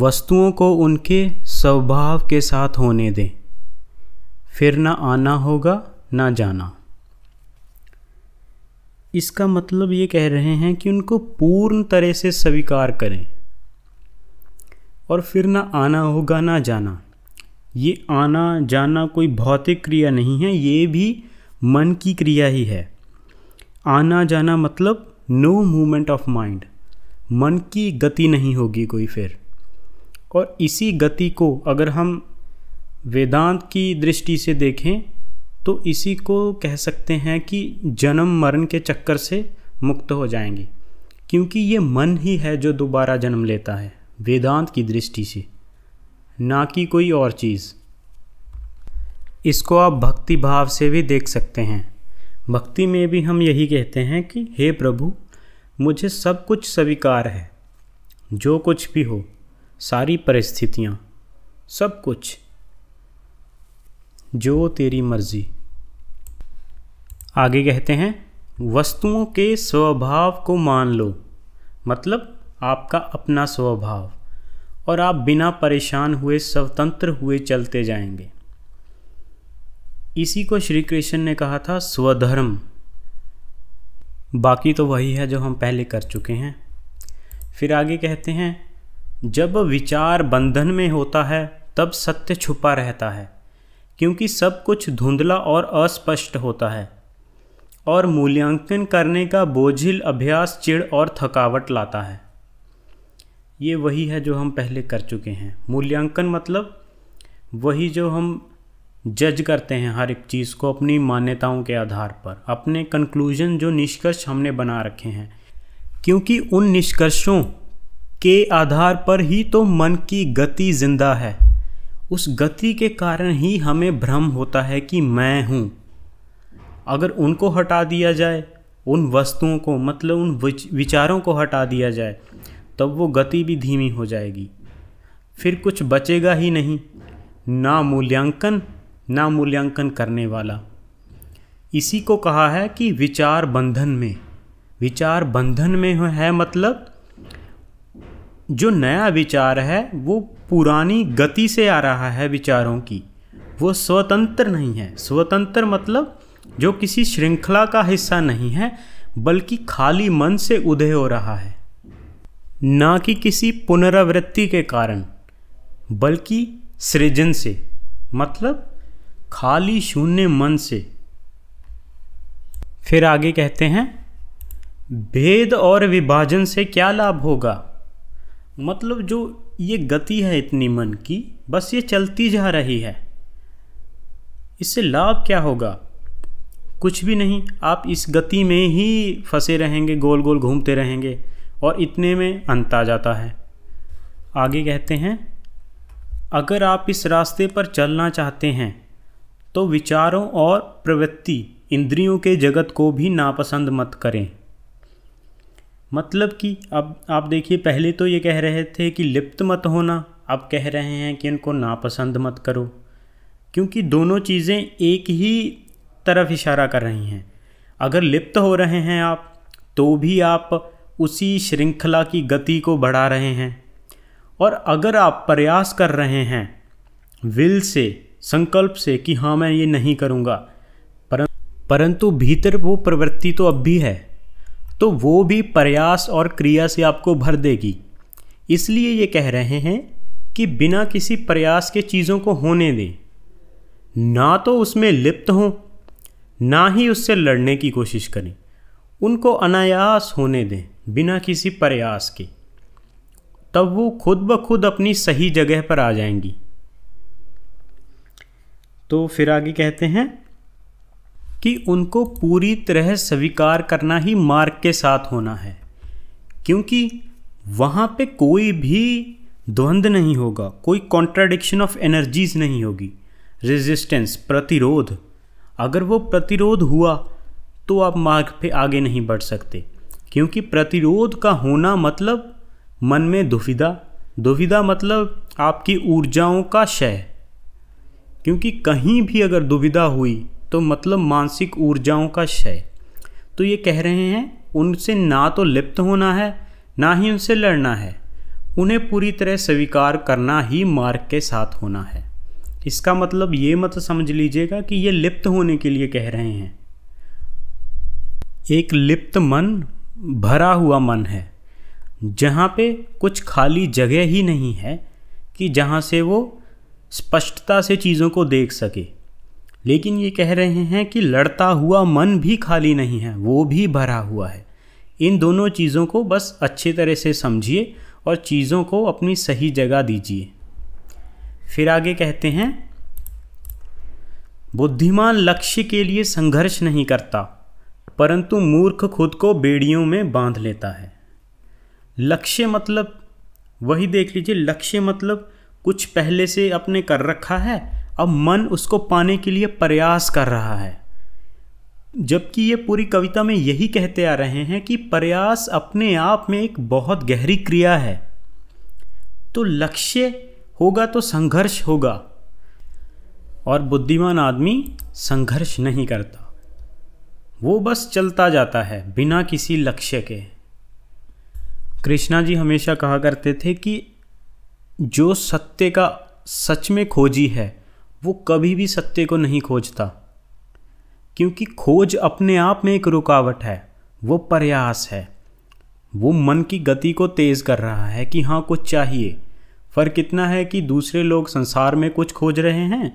वस्तुओं को उनके स्वभाव के साथ होने दें फिर ना आना होगा ना जाना इसका मतलब ये कह रहे हैं कि उनको पूर्ण तरह से स्वीकार करें और फिर ना आना होगा ना जाना ये आना जाना कोई भौतिक क्रिया नहीं है ये भी मन की क्रिया ही है आना जाना मतलब नो मूवमेंट ऑफ माइंड मन की गति नहीं होगी कोई फिर और इसी गति को अगर हम वेदांत की दृष्टि से देखें तो इसी को कह सकते हैं कि जन्म मरण के चक्कर से मुक्त हो जाएंगे क्योंकि ये मन ही है जो दोबारा जन्म लेता है वेदांत की दृष्टि से ना कि कोई और चीज़ इसको आप भक्ति भाव से भी देख सकते हैं भक्ति में भी हम यही कहते हैं कि हे प्रभु मुझे सब कुछ स्वीकार है जो कुछ भी हो सारी परिस्थितियाँ सब कुछ जो तेरी मर्जी आगे कहते हैं वस्तुओं के स्वभाव को मान लो मतलब आपका अपना स्वभाव और आप बिना परेशान हुए स्वतंत्र हुए चलते जाएंगे इसी को श्री कृष्ण ने कहा था स्वधर्म बाकी तो वही है जो हम पहले कर चुके हैं फिर आगे कहते हैं जब विचार बंधन में होता है तब सत्य छुपा रहता है क्योंकि सब कुछ धुंधला और अस्पष्ट होता है और मूल्यांकन करने का बोझिल अभ्यास चिड़ और थकावट लाता है ये वही है जो हम पहले कर चुके हैं मूल्यांकन मतलब वही जो हम जज करते हैं हर एक चीज़ को अपनी मान्यताओं के आधार पर अपने कंक्लूजन जो निष्कर्ष हमने बना रखे हैं क्योंकि उन निष्कर्षों के आधार पर ही तो मन की गति जिंदा है उस गति के कारण ही हमें भ्रम होता है कि मैं हूँ अगर उनको हटा दिया जाए उन वस्तुओं को मतलब उन विचारों को हटा दिया जाए तब वो गति भी धीमी हो जाएगी फिर कुछ बचेगा ही नहीं ना मूल्यांकन ना मूल्यांकन करने वाला इसी को कहा है कि विचार बंधन में विचार बंधन में है मतलब जो नया विचार है वो पुरानी गति से आ रहा है विचारों की वो स्वतंत्र नहीं है स्वतंत्र मतलब जो किसी श्रृंखला का हिस्सा नहीं है बल्कि खाली मन से उदय हो रहा है ना कि किसी पुनरावृत्ति के कारण बल्कि सृजन से मतलब खाली शून्य मन से फिर आगे कहते हैं भेद और विभाजन से क्या लाभ होगा मतलब जो ये गति है इतनी मन की बस ये चलती जा रही है इससे लाभ क्या होगा कुछ भी नहीं आप इस गति में ही फंसे रहेंगे गोल गोल घूमते रहेंगे और इतने में अंत आ जाता है आगे कहते हैं अगर आप इस रास्ते पर चलना चाहते हैं तो विचारों और प्रवृत्ति इंद्रियों के जगत को भी नापसंद मत करें मतलब कि अब आप देखिए पहले तो ये कह रहे थे कि लिप्त मत होना अब कह रहे हैं कि इनको नापसंद मत करो क्योंकि दोनों चीज़ें एक ही तरफ इशारा कर रही हैं अगर लिप्त हो रहे हैं आप तो भी आप उसी श्रृंखला की गति को बढ़ा रहे हैं और अगर आप प्रयास कर रहे हैं विल से संकल्प से कि हाँ मैं ये नहीं करूँगा परंतु भीतर वो प्रवृत्ति तो अब भी है तो वो भी प्रयास और क्रिया से आपको भर देगी इसलिए ये कह रहे हैं कि बिना किसी प्रयास के चीज़ों को होने दें ना तो उसमें लिप्त हों ना ही उससे लड़ने की कोशिश करें उनको अनायास होने दें बिना किसी प्रयास के तब वो खुद ब खुद अपनी सही जगह पर आ जाएंगी तो फिर आगे कहते हैं कि उनको पूरी तरह स्वीकार करना ही मार्ग के साथ होना है क्योंकि वहाँ पे कोई भी द्वंद्व नहीं होगा कोई कॉन्ट्राडिक्शन ऑफ एनर्जीज नहीं होगी रेजिस्टेंस प्रतिरोध अगर वो प्रतिरोध हुआ तो आप मार्ग पे आगे नहीं बढ़ सकते क्योंकि प्रतिरोध का होना मतलब मन में दुविधा दुविधा मतलब आपकी ऊर्जाओं का क्षय क्योंकि कहीं भी अगर दुविधा हुई तो मतलब मानसिक ऊर्जाओं का क्षय तो ये कह रहे हैं उनसे ना तो लिप्त होना है ना ही उनसे लड़ना है उन्हें पूरी तरह स्वीकार करना ही मार्ग के साथ होना है इसका मतलब ये मत समझ लीजिएगा कि ये लिप्त होने के लिए कह रहे हैं एक लिप्त मन भरा हुआ मन है जहाँ पे कुछ खाली जगह ही नहीं है कि जहाँ से वो स्पष्टता से चीज़ों को देख सके लेकिन ये कह रहे हैं कि लड़ता हुआ मन भी खाली नहीं है वो भी भरा हुआ है इन दोनों चीज़ों को बस अच्छे तरह से समझिए और चीज़ों को अपनी सही जगह दीजिए फिर आगे कहते हैं बुद्धिमान लक्ष्य के लिए संघर्ष नहीं करता परंतु मूर्ख खुद को बेड़ियों में बांध लेता है लक्ष्य मतलब वही देख लीजिए लक्ष्य मतलब कुछ पहले से अपने कर रखा है अब मन उसको पाने के लिए प्रयास कर रहा है जबकि ये पूरी कविता में यही कहते आ रहे हैं कि प्रयास अपने आप में एक बहुत गहरी क्रिया है तो लक्ष्य होगा तो संघर्ष होगा और बुद्धिमान आदमी संघर्ष नहीं करता वो बस चलता जाता है बिना किसी लक्ष्य के कृष्णा जी हमेशा कहा करते थे कि जो सत्य का सच में खोजी है वो कभी भी सत्य को नहीं खोजता क्योंकि खोज अपने आप में एक रुकावट है वो प्रयास है वो मन की गति को तेज़ कर रहा है कि हाँ कुछ चाहिए फ़र्क इतना है कि दूसरे लोग संसार में कुछ खोज रहे हैं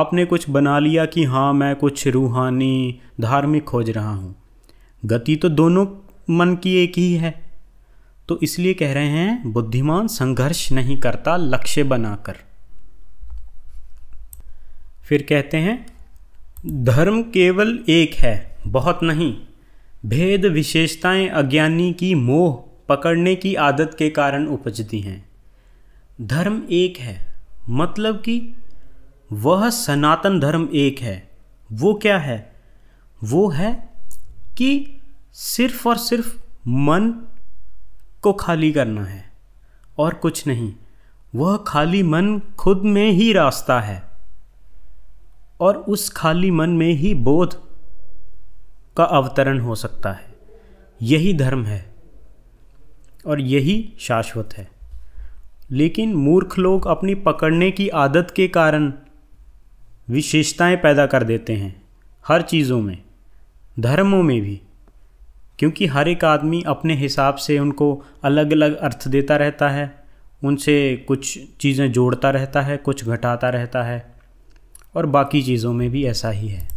आपने कुछ बना लिया कि हाँ मैं कुछ रूहानी धार्मिक खोज रहा हूँ गति तो दोनों मन की एक ही है तो इसलिए कह रहे हैं बुद्धिमान संघर्ष नहीं करता लक्ष्य बनाकर फिर कहते हैं धर्म केवल एक है बहुत नहीं भेद विशेषताएं अज्ञानी की मोह पकड़ने की आदत के कारण उपजती हैं धर्म एक है मतलब कि वह सनातन धर्म एक है वो क्या है वो है कि सिर्फ और सिर्फ मन को खाली करना है और कुछ नहीं वह खाली मन खुद में ही रास्ता है और उस खाली मन में ही बोध का अवतरण हो सकता है यही धर्म है और यही शाश्वत है लेकिन मूर्ख लोग अपनी पकड़ने की आदत के कारण विशेषताएं पैदा कर देते हैं हर चीज़ों में धर्मों में भी क्योंकि हर एक आदमी अपने हिसाब से उनको अलग अलग अर्थ देता रहता है उनसे कुछ चीज़ें जोड़ता रहता है कुछ घटाता रहता है और बाकी चीज़ों में भी ऐसा ही है